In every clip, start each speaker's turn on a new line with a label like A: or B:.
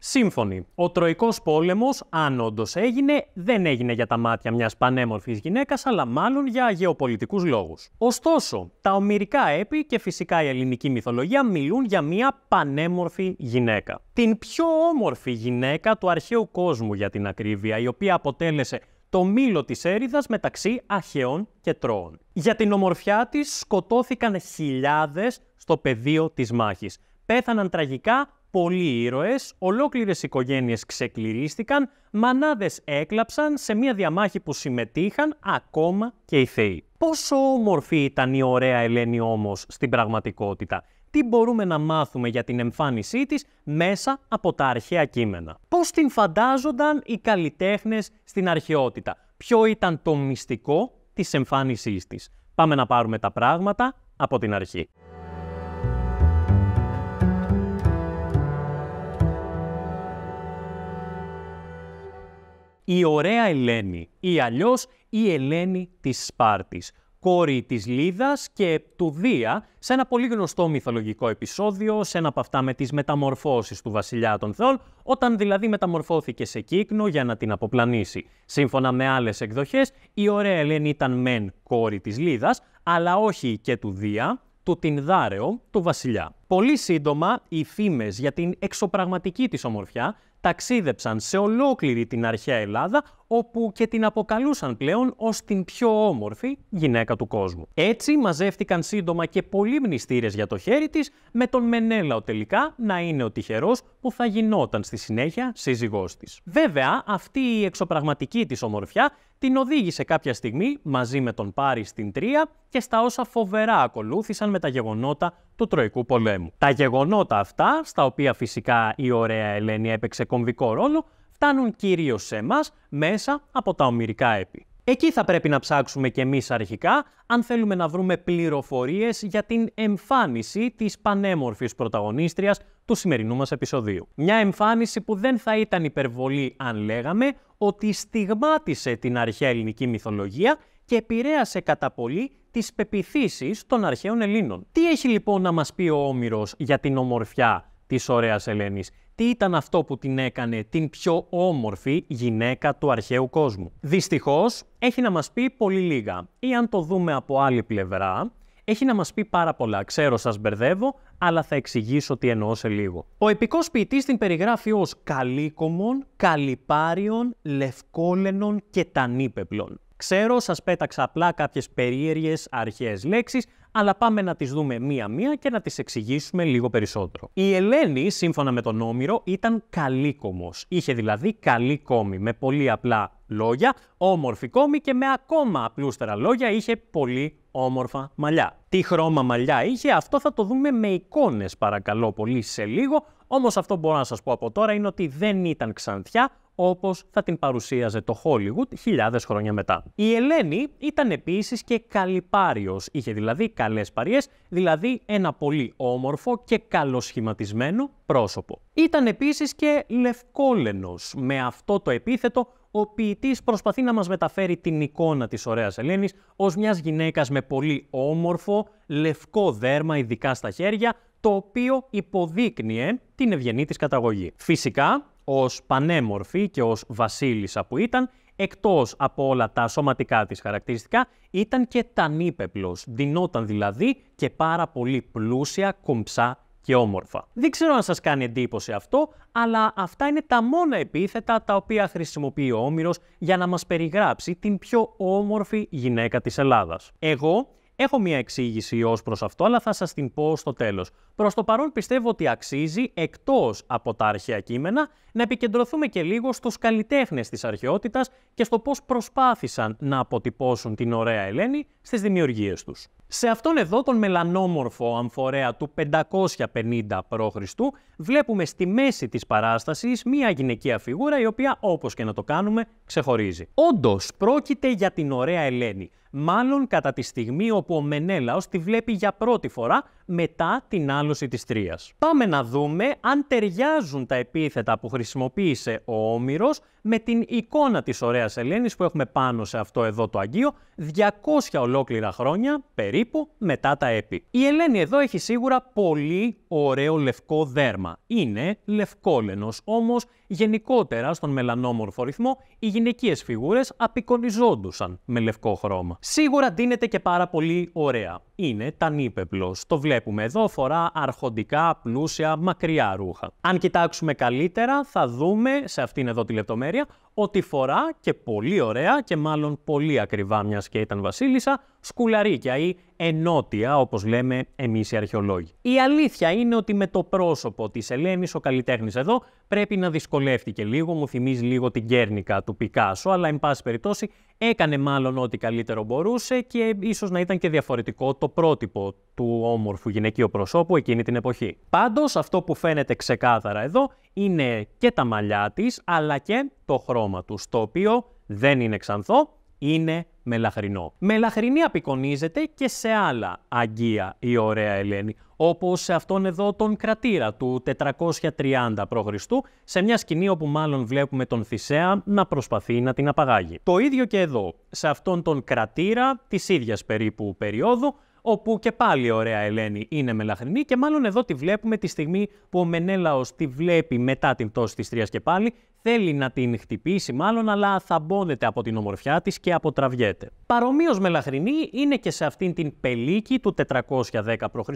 A: Σύμφωνοι, ο Τροϊκός πόλεμος, αν όντως έγινε, δεν έγινε για τα μάτια μιας πανέμορφης γυναίκας, αλλά μάλλον για γεωπολιτικούς λόγους. Ωστόσο, τα ομυρικά έπι και φυσικά η ελληνική μυθολογία μιλούν για μια πανέμορφη γυναίκα. Την πιο όμορφη γυναίκα του αρχαίου κόσμου για την ακρίβεια, η οποία αποτέλεσε το μήλο της έριδας μεταξύ Αχαιών και Τρώων. Για την ομορφιά της σκοτώθηκαν χιλιάδες στο πεδίο της μάχης. Πέθαναν τραγικά πολλοί ήρωες, ολόκληρες οικογένειες ξεκληρίστηκαν, μανάδες έκλαψαν σε μια διαμάχη που συμμετείχαν ακόμα και οι θεοί. Πόσο όμορφη ήταν η ωραία Ελένη όμως στην πραγματικότητα. Τι μπορούμε να μάθουμε για την εμφάνισή της μέσα από τα αρχαία κείμενα. Πώς την φαντάζονταν οι καλλιτέχνες στην αρχαιότητα. Ποιο ήταν το μυστικό της εμφάνισής της. Πάμε να πάρουμε τα πράγματα από την αρχή. η ωραία Ελένη ή αλλιώς η Ελένη της Σπάρτης, κόρη της Λίδας και του Δία σε ένα πολύ γνωστό μυθολογικό επεισόδιο, σε ένα από αυτά με τις μεταμορφώσεις του βασιλιά των θεών, όταν δηλαδή μεταμορφώθηκε σε κύκνο για να την αποπλανήσει. Σύμφωνα με άλλες εκδοχές, η ωραία Ελένη ήταν μεν κόρη της Λίδας, αλλά όχι και του Δία, του Τινδάρεο, του βασιλιά. Πολύ σύντομα, οι φήμες για την εξωπραγματική της ομορφιά ταξίδεψαν σε ολόκληρη την αρχαία Ελλάδα, όπου και την αποκαλούσαν πλέον ως την πιο όμορφη γυναίκα του κόσμου. Έτσι μαζεύτηκαν σύντομα και πολλοί μνηστήρες για το χέρι της, με τον Μενέλαο τελικά να είναι ο τυχερός που θα γινόταν στη συνέχεια σύζυγός της. Βέβαια, αυτή η εξωπραγματική της ομορφιά την οδήγησε κάποια στιγμή μαζί με τον Πάρη στην Τρία και στα όσα φοβερά ακολούθησαν με τα γεγονότα του Τροϊκού Πολέμου. Τα γεγονότα αυτά, στα οποία φυσικά η ωραία Ελένη έπαιξε κομβικό ρόλο, φτάνουν κυρίως σε εμάς μέσα από τα ομυρικά έπι. Εκεί θα πρέπει να ψάξουμε και εμείς αρχικά, αν θέλουμε να βρούμε πληροφορίες για την εμφάνιση της πανέμορφης πρωταγωνίστριας του σημερινού μας επεισοδίου. Μια εμφάνιση που δεν θα ήταν υπερβολή αν λέγαμε ότι στιγμάτισε την αρχαία ελληνική μυθολογία και επηρέασε κατά πολύ τις πεπιθήσεις των αρχαίων Ελλήνων. Τι έχει λοιπόν να μας πει ο Όμηρος για την ομορφιά της ωραίας Ελένης τι ήταν αυτό που την έκανε την πιο όμορφη γυναίκα του αρχαίου κόσμου. Δυστυχώς, έχει να μας πει πολύ λίγα. Ή αν το δούμε από άλλη πλευρά, έχει να μας πει πάρα πολλά. Ξέρω σας μπερδεύω, αλλά θα εξηγήσω τι εννοώ σε λίγο. Ο επικός ποιητής την περιγράφει ως καλύκομων, καλυπάριων, λευκόλενων και τανίπεπλων. Ξέρω, σας πέταξα απλά κάποιες περίεργες αρχαίες λέξεις, αλλά πάμε να τις δούμε μία-μία και να τις εξηγήσουμε λίγο περισσότερο. Η Ελένη, σύμφωνα με τον Όμηρο, ήταν καλή κομμός. Είχε δηλαδή καλή κόμη, με πολύ απλά λόγια, όμορφη κόμη και με ακόμα απλούστερα λόγια είχε πολύ όμορφα μαλλιά. Τι χρώμα μαλλιά είχε, αυτό θα το δούμε με εικόνες παρακαλώ πολύ σε λίγο, όμως αυτό μπορώ να σας πω από τώρα είναι ότι δεν ήταν ξανθιά, όπως θα την παρουσίαζε το Hollywood χιλιάδες χρόνια μετά. Η Ελένη ήταν επίσης και καλυπάριος, είχε δηλαδή καλή καλές παρίες, δηλαδή ένα πολύ όμορφο και καλοσχηματισμένο πρόσωπο. Ήταν επίσης και λευκόλενος. Με αυτό το επίθετο, ο ποιητής προσπαθεί να μας μεταφέρει την εικόνα της ωραίας Ελένης ως μιας γυναίκας με πολύ όμορφο, λευκό δέρμα, ειδικά στα χέρια, το οποίο υποδείκνυε την ευγενή της καταγωγή. Φυσικά, ως πανέμορφη και ως βασίλισσα που ήταν, εκτός από όλα τα σωματικά της χαρακτηριστικά, ήταν και τανίπεπλος. Δινόταν δηλαδή και πάρα πολύ πλούσια, κομψά και όμορφα. Δεν ξέρω αν σας κάνει εντύπωση αυτό, αλλά αυτά είναι τα μόνα επίθετα τα οποία χρησιμοποιεί ο Όμηρος για να μας περιγράψει την πιο όμορφη γυναίκα της Ελλάδας. Εγώ Έχω μία εξήγηση ως προς αυτό, αλλά θα σας την πω στο τέλος. Προς το παρόν πιστεύω ότι αξίζει, εκτός από τα αρχαία κείμενα, να επικεντρωθούμε και λίγο στους καλλιτέχνες της αρχαιότητας και στο πώς προσπάθησαν να αποτυπώσουν την ωραία Ελένη στις δημιουργίες τους. Σε αυτόν εδώ τον μελανόμορφο αμφορέα του 550 π.Χ. βλέπουμε στη μέση της παράστασης μία γυναικεία φιγούρα η οποία όπως και να το κάνουμε ξεχωρίζει. Όντως πρόκειται για την ωραία Ελένη, μάλλον κατά τη στιγμή όπου ο Μενέλαος τη βλέπει για πρώτη φορά μετά την άλωση της τρίας. Πάμε να δούμε αν ταιριάζουν τα επίθετα που χρησιμοποίησε ο Όμηρος με την εικόνα της ωραίας Ελένης που έχουμε πάνω σε αυτό εδώ το αγγείο 200 ολόκληρα χρόνια περίπου μετά τα έπι. Η Ελένη εδώ έχει σίγουρα πολύ ωραίο λευκό δέρμα. Είναι λευκόλενος, όμως γενικότερα στον μελανόμορφο ρυθμό οι γυναικείες φιγούρες απεικονιζόντουσαν με λευκό χρώμα. Σίγουρα ντύνεται και πάρα πολύ ωραία. Είναι τανίπεπλος, το βλέπουμε βλέπουμε εδώ φορά αρχοντικά, πλούσια, μακριά ρούχα. Αν κοιτάξουμε καλύτερα θα δούμε σε αυτήν εδώ τη λεπτομέρεια ότι φορά και πολύ ωραία και μάλλον πολύ ακριβά μιας και ήταν βασίλισσα, σκουλαρίκια ή ενότια όπως λέμε εμείς οι αρχαιολόγοι. Η αλήθεια είναι ότι με το πρόσωπο της Ελένης ο καλλιτέχνης εδώ πρέπει να δυσκολεύτηκε λίγο, μου θυμίζει λίγο την Κέρνικα του Πικάσο, αλλά εν πάση περιπτώσει έκανε μάλλον ό,τι καλύτερο μπορούσε και ίσως να ήταν και διαφορετικό το πρότυπο του όμορφου γυναικείου προσώπου εκείνη την εποχή. Πάντως αυτό που φαίνεται ξεκάθαρα εδώ είναι και τα μαλλιά της, αλλά και το χρώμα τους, το οποίο δεν είναι ξανθό, είναι μελαχρινό. Μελαχρινή απεικονίζεται και σε άλλα αγγεία η ωραία Ελένη, όπως σε αυτόν εδώ τον κρατήρα του 430 π.Χ. σε μια σκηνή όπου μάλλον βλέπουμε τον Θησέα να προσπαθεί να την απαγάγει. Το ίδιο και εδώ, σε αυτόν τον κρατήρα της ίδιας περίπου περίοδου, όπου και πάλι η ωραία Ελένη είναι μελαχρινή και μάλλον εδώ τη βλέπουμε τη στιγμή που ο Μενέλαος τη βλέπει μετά την πτώση της τρίας και πάλι, θέλει να την χτυπήσει μάλλον, αλλά θαμπώνεται από την ομορφιά της και αποτραβιέται. Παρομοίως μελαχρινή είναι και σε αυτήν την πελίκη του 410 π.Χ.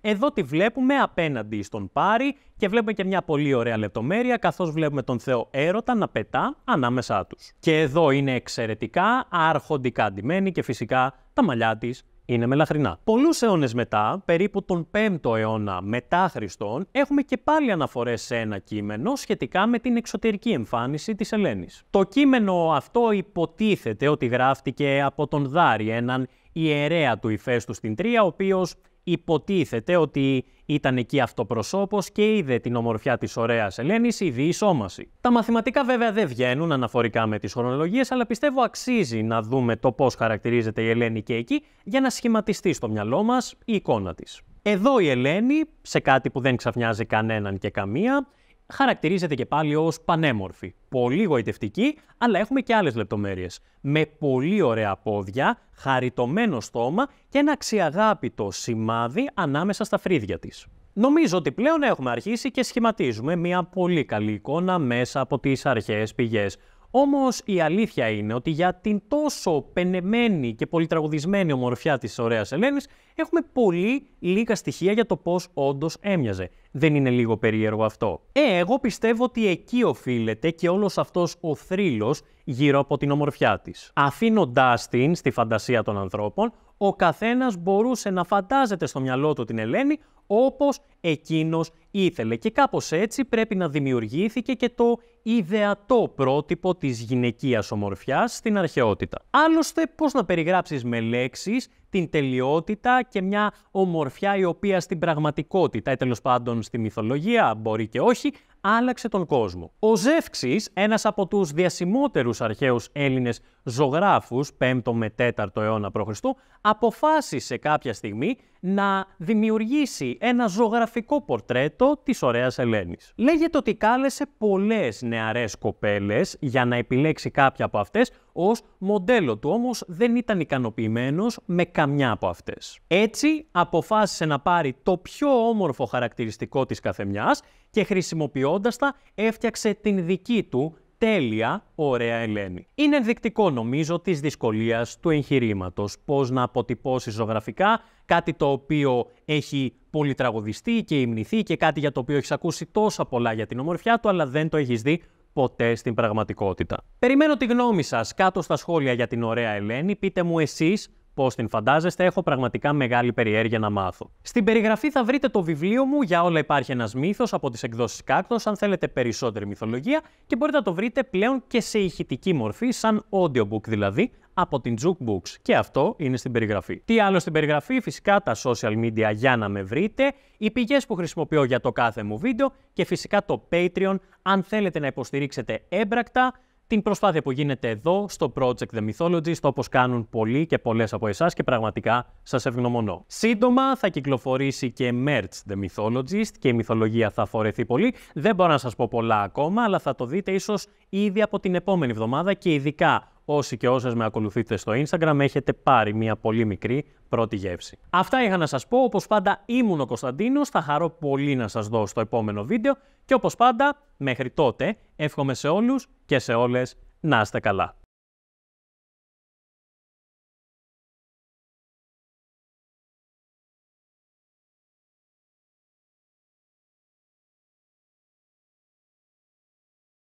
A: Εδώ τη βλέπουμε απέναντι στον Πάρη και βλέπουμε και μια πολύ ωραία λεπτομέρεια, καθώς βλέπουμε τον Θεό Έρωτα να πετά ανάμεσά τους. Και εδώ είναι εξαιρετικά αρχοντικά ντυμένη και φυσικά τα μαλλιά της είναι μελαχρινά. Πολλούς αιώνες μετά, περίπου τον 5ο αιώνα μετά Χριστόν, έχουμε και πάλι αναφορές σε ένα κείμενο σχετικά με την εξωτερική εμφάνιση της Ελένης. Το κείμενο αυτό υποτίθεται ότι γράφτηκε από τον Δάρη, έναν ιερέα του Ιφέστου στην Τρία, ο οποίος υποτίθεται ότι ήταν εκεί αυτοπροσώπος και είδε την ομορφιά της ωραίας Ελένης, ήδη η σώμαση. Τα μαθηματικά βέβαια δεν βγαίνουν αναφορικά με τις χρονολογίες, αλλά πιστεύω αξίζει να δούμε το πώς χαρακτηρίζεται η Ελένη και εκεί για να σχηματιστεί στο μυαλό μας η εικόνα της. Εδώ η Ελένη, σε κάτι που δεν ξαφνιάζει κανέναν και καμία, χαρακτηρίζεται και πάλι ως πανέμορφη. Πολύ γοητευτική, αλλά έχουμε και άλλες λεπτομέρειες. Με πολύ ωραία πόδια, χαριτωμένο στόμα και ένα αξιαγάπητο σημάδι ανάμεσα στα φρύδια της. Νομίζω ότι πλέον έχουμε αρχίσει και σχηματίζουμε μια πολύ καλή εικόνα μέσα από τις αρχαίες πηγές. Όμως η αλήθεια είναι ότι για την τόσο πενεμένη και πολυτραγουδισμένη ομορφιά της ωραίας Ελένης έχουμε πολύ λίγα στοιχεία για το πώς όντως έμοιαζε. Δεν είναι λίγο περίεργο αυτό. Ε, εγώ πιστεύω ότι εκεί οφείλεται και όλος αυτός ο θρύλος γύρω από την ομορφιά της. Αφήνοντάς την στη φαντασία των ανθρώπων, ο καθένας μπορούσε να φαντάζεται στο μυαλό του την Ελένη όπως εκείνος ήθελε. Και κάπως έτσι πρέπει να δημιουργήθηκε και το ιδεατό πρότυπο της γυναικείας ομορφιάς στην αρχαιότητα. Άλλωστε, πώς να περιγράψεις με λέξεις την τελειότητα και μια ομορφιά η οποία στην πραγματικότητα ή τέλος πάντων στη μυθολογία, μπορεί και όχι, άλλαξε τον κόσμο. Ο Ζεύξης, ένας από τους διασημότερους αρχαίους Έλληνες ζωγράφους 5ο με 4ο αιώνα π.Χ. αποφάσισε κάποια στιγμή να δημιουργήσει ένα ζωγραφικό πορτρέτο της ωραίας Ελένης. Λέγεται ότι κάλεσε πολλές νεαρές κοπέλες για να επιλέξει κάποια από αυτές ως μοντέλο του, όμως δεν ήταν ικανοποιημένος με καμιά από αυτές. Έτσι αποφάσισε να πάρει το πιο όμορφο χαρακτηριστικό της καθεμιάς και χρησιμοποιώντας τα έφτιαξε την δική του Τέλεια, ωραία Ελένη. Είναι ενδεικτικό νομίζω της δυσκολίας του εγχειρήματος. πώς να αποτυπώσει ζωγραφικά κάτι το οποίο έχει πολύ τραγουδιστεί και υμνηθεί και κάτι για το οποίο έχεις ακούσει τόσα πολλά για την ομορφιά του αλλά δεν το έχεις δει ποτέ στην πραγματικότητα. Περιμένω τη γνώμη σας κάτω στα σχόλια για την ωραία Ελένη. Πείτε μου εσείς Πώς την φαντάζεστε, έχω πραγματικά μεγάλη περιέργεια να μάθω. Στην περιγραφή θα βρείτε το βιβλίο μου Για όλα υπάρχει ένας μύθος από τις εκδόσεις Κάκτο, αν θέλετε περισσότερη μυθολογία, και μπορείτε να το βρείτε πλέον και σε ηχητική μορφή, σαν audiobook δηλαδή, από την Jukebooks. Και αυτό είναι στην περιγραφή. Τι άλλο στην περιγραφή, φυσικά τα social media για να με βρείτε, οι πηγές που χρησιμοποιώ για το κάθε μου βίντεο και φυσικά το Patreon, αν θέλετε να υποστηρίξετε έμπρακτα την προσπάθεια που γίνεται εδώ στο Project The Mythologist, όπως κάνουν πολλοί και πολλές από εσάς και πραγματικά σας ευγνωμονώ. Σύντομα θα κυκλοφορήσει και Merch The Mythologist και η μυθολογία θα φορεθεί πολύ. Δεν μπορώ να σας πω πολλά ακόμα, αλλά θα το δείτε ίσως ήδη από την επόμενη εβδομάδα και ειδικά όσοι και όσες με ακολουθείτε στο Instagram έχετε πάρει μια πολύ μικρή πρώτη γεύση. Αυτά είχα να σας πω, όπως πάντα ήμουν ο Κωνσταντίνος, θα χαρώ πολύ να σας δω στο επόμενο βίντεο και όπως πάντα μέχρι τότε εύχομαι σε όλους και σε όλες να είστε καλά.